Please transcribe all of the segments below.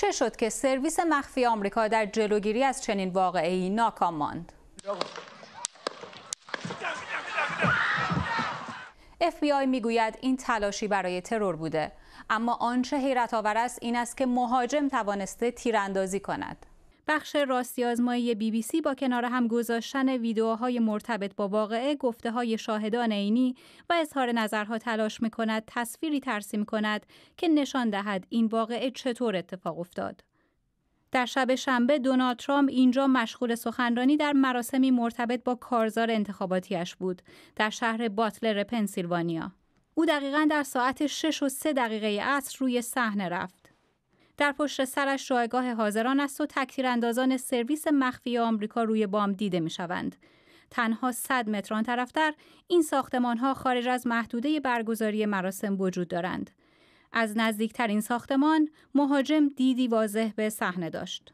چه شد که سرویس مخفی آمریکا در جلوگیری از چنین واقعی ناکام ماند؟ FBI میگوید این تلاشی برای ترور بوده اما آنچه حیرت آور است این است که مهاجم توانسته تیراندازی کند بخش راستی آزمایی بی بی سی با کنار هم گذاشتن ویدئوهای مرتبط با واقعه گفته های شاهدان عینی و اظهار نظرها تلاش می کند تصویری ترسیم کند که نشان دهد این واقعه چطور اتفاق افتاد. در شب شنبه دونالد ترامپ اینجا مشغول سخنرانی در مراسمی مرتبط با کارزار انتخاباتیش بود در شهر باتلر پنسیلوانیا. او دقیقا در ساعت 6 و 3 دقیقه عصر روی صحنه رفت. در پشت سرش جایگاه حاضران است و اندازان سرویس مخفی آمریکا روی بام دیده می شوند. تنها 100 متران طرفتر این ساختمان ها خارج از محدوده برگزاری مراسم وجود دارند. از نزدیکترین ساختمان مهاجم دیدی واضح به صحنه داشت.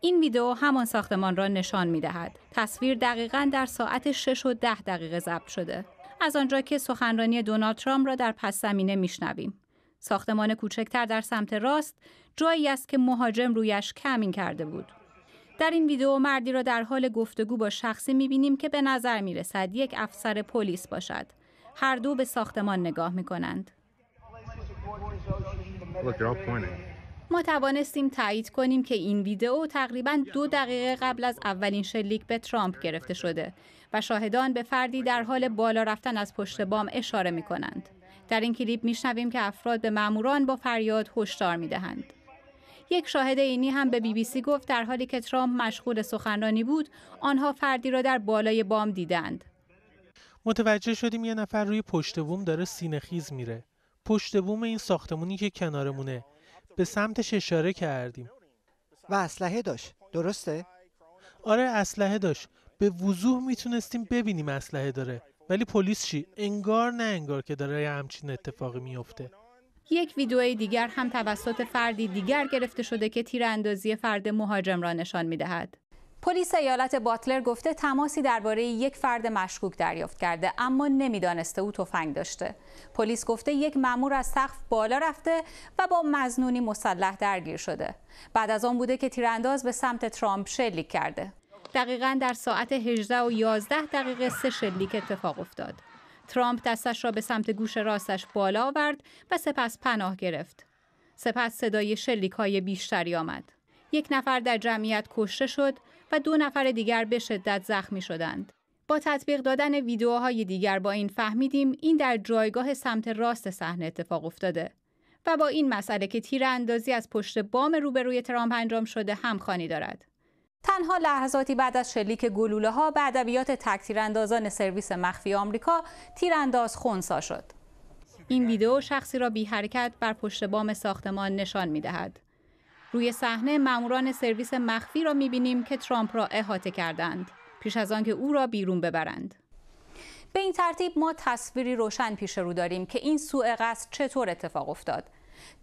این ویدئو همان ساختمان را نشان می دهد. تصویر دقیقا در ساعت 6 و 10 دقیقه ضبط شده. از آنجا که سخنرانی دونالد ترامپ را در پس زمینه شنویم ساختمان کوچکتر در سمت راست جایی است که مهاجم رویش کمین کرده بود. در این ویدیو مردی را در حال گفتگو با شخصی میبینیم که به نظر میرسد یک افسر پلیس باشد. هر دو به ساختمان نگاه میکنند. ما توانستیم تایید کنیم که این ویدیو تقریبا دو دقیقه قبل از اولین شلیک به ترامپ گرفته شده و شاهدان به فردی در حال بالا رفتن از پشت بام اشاره می کنند. در این کلیپ میشنویم که افراد به ماموران با فریاد هشدار میدهند یک شاهد اینی هم به بی بی سی گفت در حالی که ترامپ مشغول سخنرانی بود آنها فردی را در بالای بام دیدند متوجه شدیم یه نفر روی پشت بوم داره سینه خیز میره پشت بوم این ساختمونی که کنارمونه به سمتش اشاره کردیم و اسلحه داشت درسته آره اسلحه داشت به وضوح میتونستیم ببینیم اسلحه داره ولی پلیس چی انگار نه انگار که داره همچین اتفاقی میفته یک ویدئوی دیگر هم توسط فردی دیگر گرفته شده که تیراندازی فرد مهاجم را نشان میدهد پلیس ایالت باتلر گفته تماسی درباره یک فرد مشکوک دریافت کرده اما نمیدانسته او تفنگ داشته پلیس گفته یک مامور از سقف بالا رفته و با مزنونی مسلح درگیر شده بعد از آن بوده که تیرانداز به سمت ترامپ شلیک کرده دقیقا در ساعت 18 و 11 دقیقه سه شلیک اتفاق افتاد. ترامپ دستش را به سمت گوش راستش بالا آورد و سپس پناه گرفت. سپس صدای شلیک های بیشتری آمد. یک نفر در جمعیت کشته شد و دو نفر دیگر به شدت زخمی شدند. با تطبیق دادن ویدیوهای دیگر با این فهمیدیم این در جایگاه سمت راست صحنه اتفاق افتاده و با این مسئله که تیراندازی از پشت بام روبروی ترامپ انجام شده همخوانی دارد. تنها لحظاتی بعد از شلیک گلوله ها به ادبیات تک تیراندازان سرویس مخفی آمریکا تیرانداز خونسا شد. این ویدیو شخصی را بی حرکت بر پشت بام ساختمان نشان می دهد. روی صحنه ماموران سرویس مخفی را می بینیم که ترامپ را احاطه کردند پیش از آنکه او را بیرون ببرند. به این ترتیب ما تصویری روشن پیش رو داریم که این سوء قصد چطور اتفاق افتاد.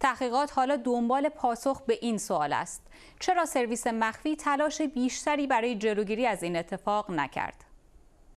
تحقیقات حالا دنبال پاسخ به این سوال است چرا سرویس مخفی تلاش بیشتری برای جلوگیری از این اتفاق نکرد